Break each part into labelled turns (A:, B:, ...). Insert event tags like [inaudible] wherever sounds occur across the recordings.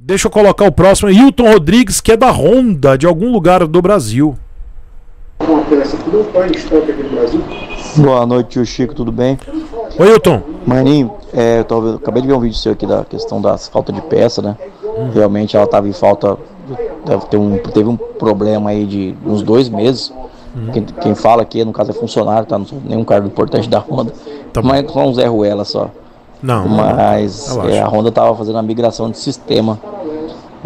A: Deixa eu colocar o próximo. É Hilton Rodrigues, que é da Honda, de algum lugar do Brasil.
B: Boa noite, tio Chico, tudo bem? Oi, Hilton. Maninho, é, eu, tô, acabei de ver um vídeo seu aqui da questão da falta de peça, né? Hum. Realmente ela estava em falta, um, teve um problema aí de uns dois meses. Hum. Quem, quem, fala aqui, no caso, é funcionário, tá? Não sou nenhum cargo importante da Honda. Tá Mas só um Zé Ruela só. Não. Mas é, a Honda estava fazendo a migração de sistema.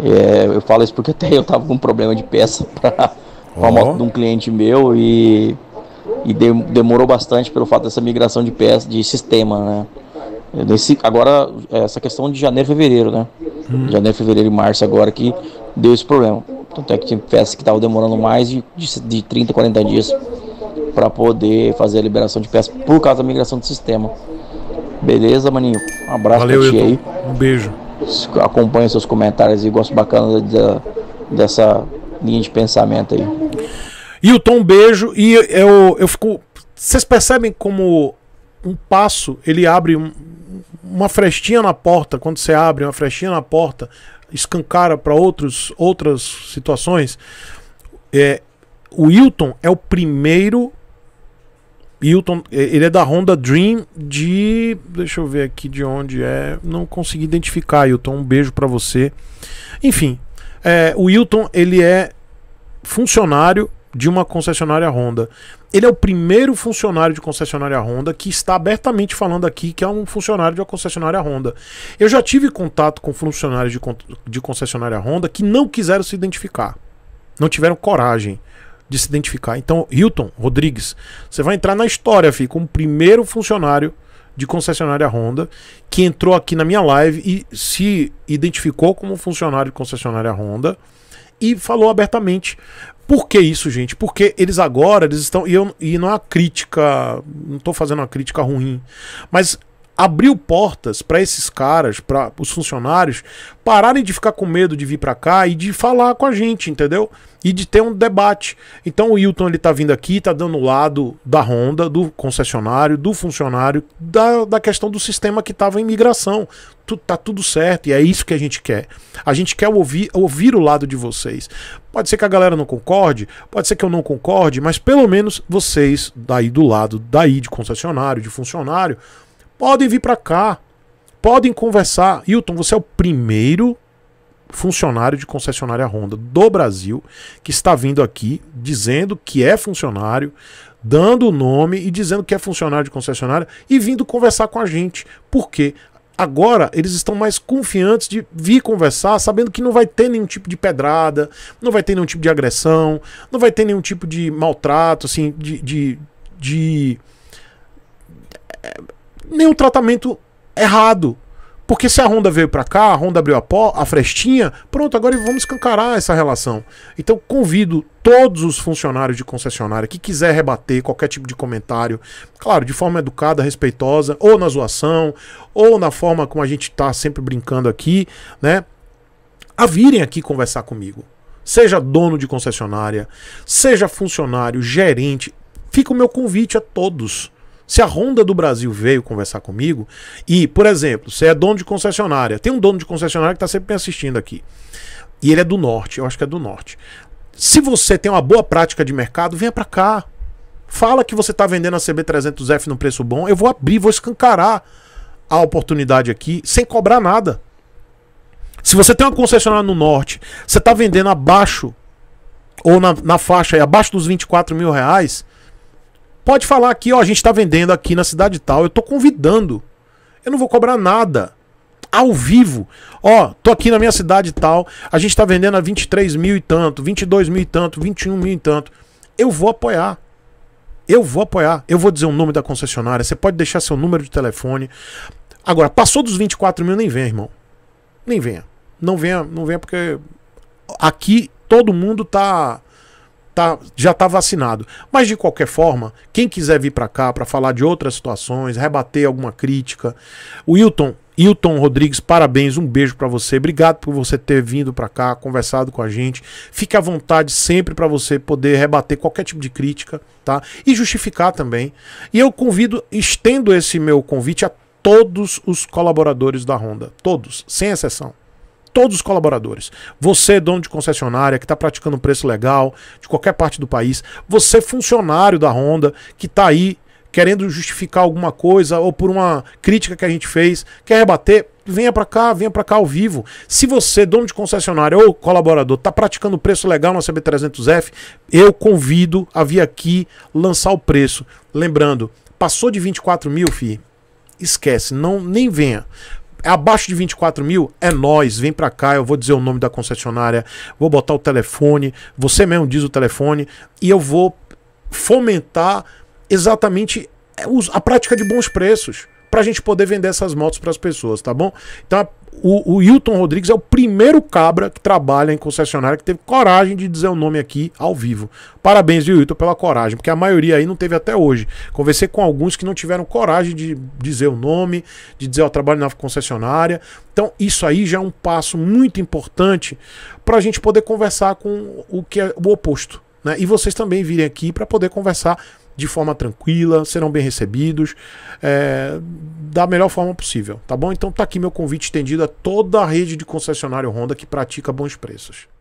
B: É, eu falo isso porque [laughs] até eu tava com um problema de peça para oh. a moto de um cliente meu e, e de, demorou bastante pelo fato dessa migração de peça, de sistema, né? Nesse, agora, essa questão de janeiro fevereiro, né? Hum. Janeiro, fevereiro e março agora que deu esse problema. Tanto é que tinha peças que estavam demorando mais de, de, de 30, 40 dias para poder fazer a liberação de peça por causa da migração do sistema. Beleza, maninho? Um abraço Valeu, pra ti aí. Um beijo. Acompanhe seus comentários e gosto bacana dessa linha de pensamento aí. Hilton, um beijo. E eu, eu fico. Vocês percebem como um
A: passo ele abre um, uma frestinha na porta, quando você abre uma frestinha na porta, escancara para outras situações. É, o Hilton é o primeiro Hilton, é, ele é da Honda Dream de. Deixa eu ver aqui de onde é. Não consegui identificar, Hilton. Um beijo para você. Enfim, é, o Hilton, ele é funcionário de uma concessionária Honda. Ele é o primeiro funcionário de concessionária Honda que está abertamente falando aqui que é um funcionário de uma concessionária Honda. Eu já tive contato com funcionários de, de concessionária Honda que não quiseram se identificar. Não tiveram coragem de se identificar. Então, Hilton Rodrigues, você vai entrar na história, filho, como o primeiro funcionário de concessionária Honda que entrou aqui na minha live e se identificou como funcionário de concessionária Honda e falou abertamente. Por que isso, gente? Porque eles agora, eles estão. E, eu, e não é uma crítica. Não estou fazendo uma crítica ruim. Mas abriu portas para esses caras, para os funcionários pararem de ficar com medo de vir para cá e de falar com a gente, entendeu? E de ter um debate. Então o Hilton ele tá vindo aqui, tá dando o lado da Honda, do concessionário, do funcionário, da, da questão do sistema que estava em migração. Tu, tá tudo certo e é isso que a gente quer. A gente quer ouvir, ouvir o lado de vocês. Pode ser que a galera não concorde, pode ser que eu não concorde, mas pelo menos vocês daí do lado daí de concessionário, de funcionário, Podem vir para cá. Podem conversar. Hilton, você é o primeiro funcionário de concessionária Honda do Brasil que está vindo aqui dizendo que é funcionário, dando o nome e dizendo que é funcionário de concessionária e vindo conversar com a gente. Por quê? Agora eles estão mais confiantes de vir conversar, sabendo que não vai ter nenhum tipo de pedrada, não vai ter nenhum tipo de agressão, não vai ter nenhum tipo de maltrato, assim, de. de, de nenhum tratamento errado. Porque se a Honda veio para cá, a Honda abriu a, pó, a frestinha, pronto, agora vamos escancarar essa relação. Então convido todos os funcionários de concessionária que quiser rebater qualquer tipo de comentário, claro, de forma educada, respeitosa, ou na zoação, ou na forma como a gente está sempre brincando aqui, né? A virem aqui conversar comigo. Seja dono de concessionária, seja funcionário, gerente, fica o meu convite a todos. Se a Honda do Brasil veio conversar comigo, e, por exemplo, você é dono de concessionária, tem um dono de concessionária que está sempre me assistindo aqui. E ele é do norte, eu acho que é do norte. Se você tem uma boa prática de mercado, venha para cá. Fala que você está vendendo a CB300F num preço bom, eu vou abrir, vou escancarar a oportunidade aqui sem cobrar nada. Se você tem uma concessionária no norte, você está vendendo abaixo ou na, na faixa aí, abaixo dos 24 mil reais, Pode falar aqui, ó, a gente está vendendo aqui na cidade tal, eu estou convidando. Eu não vou cobrar nada. Ao vivo. Ó, tô aqui na minha cidade tal, a gente está vendendo a 23 mil e tanto, 22 mil e tanto, 21 mil e tanto. Eu vou apoiar. Eu vou apoiar. Eu vou dizer o nome da concessionária. Você pode deixar seu número de telefone. Agora, passou dos 24 mil, nem venha, irmão. Nem venha. Não venha, não venha, porque aqui todo mundo tá tá, já está vacinado. Mas de qualquer forma, quem quiser vir para cá para falar de outras situações, rebater alguma crítica, o Hilton, Hilton Rodrigues, parabéns, um beijo para você. Obrigado por você ter vindo para cá, conversado com a gente. Fique à vontade sempre para você poder rebater qualquer tipo de crítica, tá? E justificar também. E eu convido, estendo esse meu convite a todos os colaboradores da Honda, todos, sem exceção todos os colaboradores. Você, dono de concessionária, que está praticando um preço legal de qualquer parte do país, você, funcionário da Honda, que está aí querendo justificar alguma coisa ou por uma crítica que a gente fez, quer rebater, venha para cá, venha para cá ao vivo. Se você, dono de concessionária ou colaborador, está praticando preço legal na CB300F, eu convido a vir aqui lançar o preço. Lembrando, passou de 24 mil, fi, esquece, não nem venha. É abaixo de 24 mil? É nós, vem pra cá, eu vou dizer o nome da concessionária, vou botar o telefone, você mesmo diz o telefone, e eu vou fomentar exatamente é, a prática de bons preços para a gente poder vender essas motos para as pessoas, tá bom? Então, o, o Hilton Rodrigues é o primeiro cabra que trabalha em concessionária que teve coragem de dizer o nome aqui ao vivo. Parabéns, viu, Hilton, pela coragem, porque a maioria aí não teve até hoje. Conversei com alguns que não tiveram coragem de dizer o nome, de dizer, o trabalho na concessionária. Então, isso aí já é um passo muito importante para a gente poder conversar com o que é o oposto. Né? E vocês também virem aqui para poder conversar de forma tranquila, serão bem recebidos, é, da melhor forma possível, tá bom? Então tá aqui meu convite estendido a toda a rede de concessionário Honda que pratica bons preços.